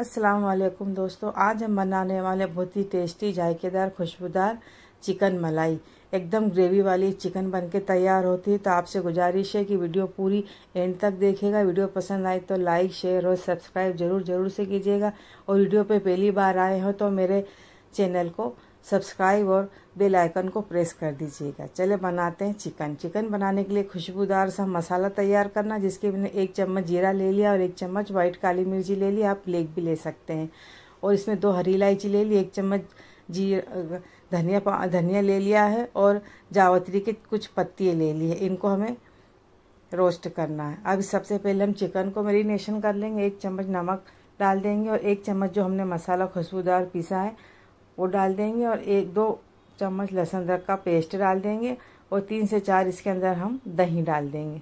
अस्सलाम वालेकुम दोस्तों आज हम बनाने वाले बहुत ही टेस्टी जायकेदार खुशबूदार चिकन मलाई एकदम ग्रेवी वाली चिकन बनके तैयार होती है तो आपसे गुजारिश है कि वीडियो पूरी एंड तक देखेगा वीडियो पसंद आए तो लाइक शेयर और सब्सक्राइब जरूर जरूर से कीजिएगा और वीडियो पे पहली बार आए हो तो मेरे चैनल को सब्सक्राइब और बेल आइकन को प्रेस कर दीजिएगा चले बनाते हैं चिकन चिकन बनाने के लिए खुशबूदार सा मसाला तैयार करना जिसके मैंने एक चम्मच जीरा ले लिया और एक चम्मच व्हाइट काली मिर्ची ले ली आप लेक भी ले सकते हैं और इसमें दो हरी इलायची ले ली एक चम्मच जी धनिया धनिया ले लिया है और जावत्री के कुछ पत्तियाँ ले ली है इनको हमें रोस्ट करना है अब सबसे पहले हम चिकन को मेरीनेशन कर लेंगे एक चम्मच नमक डाल देंगे और एक चम्मच जो हमने मसाला खुशबूदार पीसा है वो डाल देंगे और एक दो चम्मच लहसुन अदरक का पेस्ट डाल देंगे और तीन से चार इसके अंदर हम दही डाल देंगे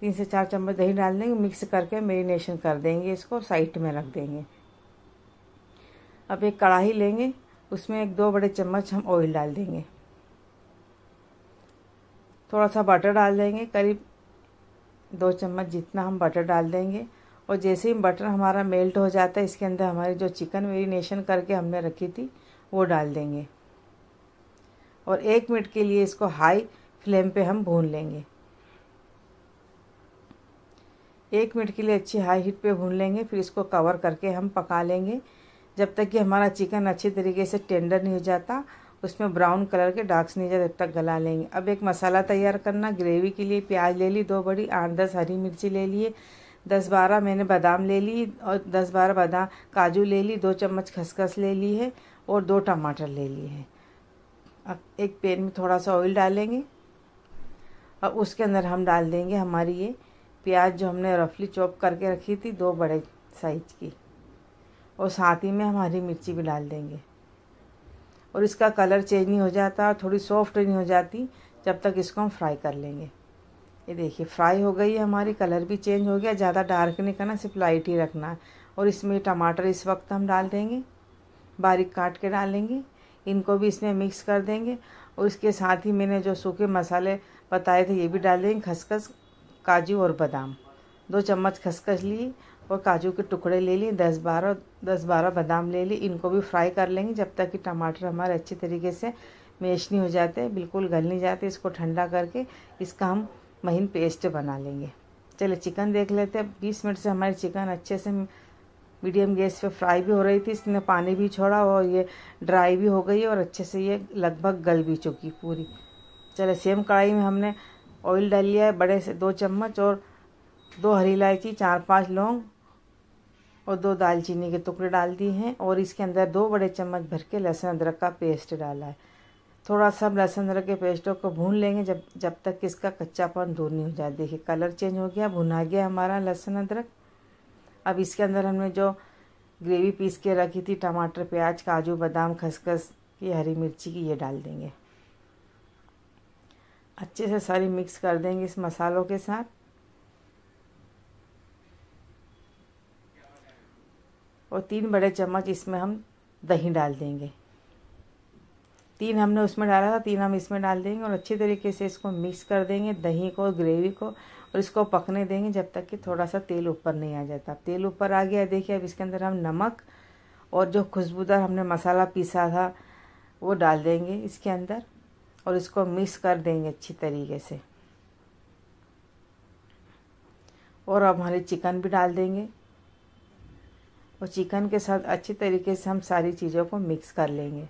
तीन से चार चम्मच दही डाल देंगे मिक्स करके मेरीनेशन कर देंगे इसको साइड में रख देंगे अब एक कढ़ाई लेंगे उसमें एक दो बड़े चम्मच हम ऑयल डाल देंगे थोड़ा सा बटर डाल देंगे करीब दो चम्मच जितना हम बटर डाल देंगे और जैसे ही बटर हमारा मेल्ट हो जाता है इसके अंदर हमारी जो चिकन मेरीनेशन करके हमने रखी थी वो डाल देंगे और एक मिनट के लिए इसको हाई फ्लेम पे हम भून लेंगे एक मिनट के लिए अच्छी हाई हीट पे भून लेंगे फिर इसको कवर करके हम पका लेंगे जब तक कि हमारा चिकन अच्छे तरीके से टेंडर नहीं हो जाता उसमें ब्राउन कलर के डार्क्स नहीं जाते तक गला लेंगे अब एक मसाला तैयार करना ग्रेवी के लिए प्याज ले ली दो बड़ी आठ दस हरी मिर्ची ले लिए दस बारह मैंने बादाम ले ली और दस बारह बादाम काजू ले ली दो चम्मच खसखस ले ली है और दो टमाटर ले लिए हैं अब एक पैन में थोड़ा सा ऑयल डालेंगे और उसके अंदर हम डाल देंगे हमारी ये प्याज जो हमने रफली चॉप करके रखी थी दो बड़े साइज की और साथ ही में हमारी मिर्ची भी डाल देंगे और इसका कलर चेंज नहीं हो जाता थोड़ी सॉफ्ट नहीं हो जाती जब तक इसको हम फ्राई कर लेंगे ये देखिए फ्राई हो गई है हमारी कलर भी चेंज हो गया ज़्यादा डार्क नहीं करना सिर्फ लाइट ही रखना है और इसमें टमाटर इस वक्त हम डाल देंगे बारीक काट के डालेंगे इनको भी इसमें मिक्स कर देंगे और इसके साथ ही मैंने जो सूखे मसाले बताए थे ये भी डाल देंगे खसखस काजू और बादाम दो चम्मच खसखस ली और काजू के टुकड़े ले लिए दस बारह दस बारह बादाम ले ली इनको भी फ्राई कर लेंगे जब तक कि टमाटर हमारे अच्छे तरीके से मैश नहीं हो जाते बिल्कुल गल नहीं जाते इसको ठंडा करके इसका हम महीन पेस्ट बना लेंगे चलिए चिकन देख लेते हैं बीस मिनट से हमारी चिकन अच्छे से मीडियम गैस पे फ्राई भी हो रही थी इसने पानी भी छोड़ा और ये ड्राई भी हो गई और अच्छे से ये लगभग गल भी चुकी पूरी चले सेम कढ़ाई में हमने ऑयल डाल लिया है बड़े से दो चम्मच और दो हरी इलायची चार पांच लौंग और दो दालचीनी के टुकड़े डाल दिए हैं और इसके अंदर दो बड़े चम्मच भर के लहसुन अदरक का पेस्ट डाला है थोड़ा सा लहसुन अदरक के पेस्टों को भून लेंगे जब जब तक कि इसका कच्चापन दूर नहीं हो जाए देखिए कलर चेंज हो गया भुना गया हमारा लहसुन अदरक अब इसके अंदर हमने जो ग्रेवी पीस के रखी थी टमाटर प्याज काजू बादाम खसखस की हरी मिर्ची की ये डाल देंगे अच्छे से सारी मिक्स कर देंगे इस मसालों के साथ और तीन बड़े चम्मच इसमें हम दही डाल देंगे तीन हमने उसमें डाला था तीन हम इसमें डाल देंगे और अच्छी तरीके से इसको मिक्स कर देंगे दही को ग्रेवी को और इसको पकने देंगे जब तक कि थोड़ा सा तेल ऊपर नहीं आ जाता तेल ऊपर आ गया देखिए अब इसके अंदर हम नमक और जो खुशबूदार हमने मसाला पीसा था वो डाल देंगे इसके अंदर और इसको मिक्स कर देंगे अच्छी तरीके से और अब हमारे चिकन भी डाल देंगे और चिकन के साथ अच्छी तरीके से हम सारी चीज़ों को मिक्स कर लेंगे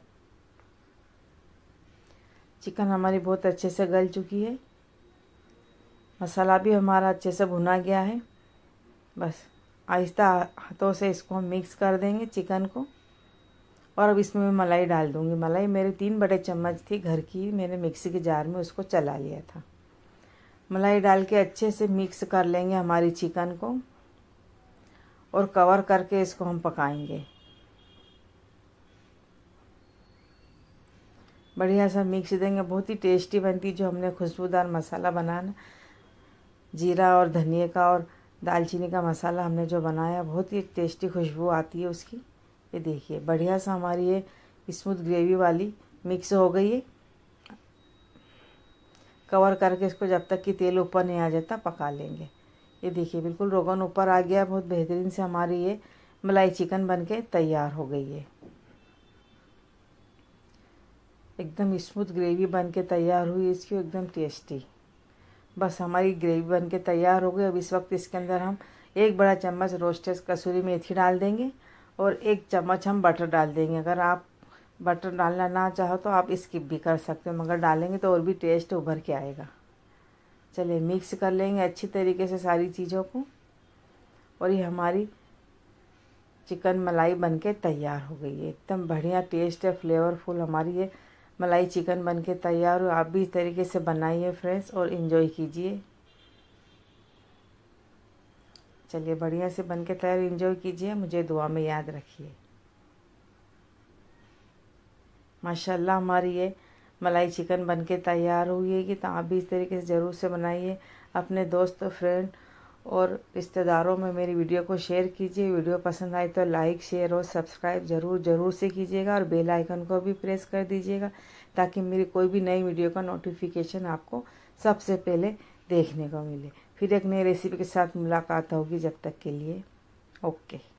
चिकन हमारी बहुत अच्छे से गल चुकी है मसाला भी हमारा अच्छे से भुना गया है बस आहिस्ता हाथों से इसको हम मिक्स कर देंगे चिकन को और अब इसमें मैं मलाई डाल दूँगी मलाई मेरे तीन बड़े चम्मच थी घर की मैंने मिक्सी के जार में उसको चला लिया था मलाई डाल के अच्छे से मिक्स कर लेंगे हमारी चिकन को और कवर करके इसको हम पकाएंगे बढ़िया सा मिक्स देंगे बहुत ही टेस्टी बनती है जो हमने खुशबूदार मसाला बनाना जीरा और धनिए का और दालचीनी का मसाला हमने जो बनाया बहुत ही टेस्टी खुशबू आती है उसकी ये देखिए बढ़िया सा हमारी ये स्मूथ ग्रेवी वाली मिक्स हो गई है कवर करके इसको जब तक कि तेल ऊपर नहीं आ जाता पका लेंगे ये देखिए बिल्कुल रोगन ऊपर आ गया बहुत बेहतरीन से हमारी ये मलाई चिकन बनके तैयार हो गई है एकदम स्मूथ ग्रेवी बन के तैयार हुई इसकी एकदम टेस्टी बस हमारी ग्रेवी बन के तैयार हो गई अब इस वक्त इसके अंदर हम एक बड़ा चम्मच रोस्टेड कसूरी मेथी डाल देंगे और एक चम्मच हम बटर डाल देंगे अगर आप बटर डालना ना चाहो तो आप स्किप भी कर सकते हो मगर डालेंगे तो और भी टेस्ट उभर के आएगा चलिए मिक्स कर लेंगे अच्छी तरीके से सारी चीज़ों को और ये हमारी चिकन मलाई बनके तैयार हो गई है एकदम बढ़िया टेस्ट है फ्लेवरफुल हमारी ये मलाई चिकन बन के तैयार हो आप भी इस तरीके से बनाइए फ्रेंड्स और इन्जॉय कीजिए चलिए बढ़िया से बन के तैयार इन्जॉय कीजिए मुझे दुआ में याद रखिए माशाल्लाह हमारी ये मलाई चिकन बन के तैयार हुई है कि तो आप भी इस तरीके से ज़रूर से बनाइए अपने दोस्त फ्रेंड और रिश्तेदारों में मेरी वीडियो को शेयर कीजिए वीडियो पसंद आए तो लाइक शेयर और सब्सक्राइब ज़रूर ज़रूर से कीजिएगा और बेल आइकन को भी प्रेस कर दीजिएगा ताकि मेरी कोई भी नई वीडियो का नोटिफिकेशन आपको सबसे पहले देखने को मिले फिर एक नई रेसिपी के साथ मुलाकात होगी जब तक के लिए ओके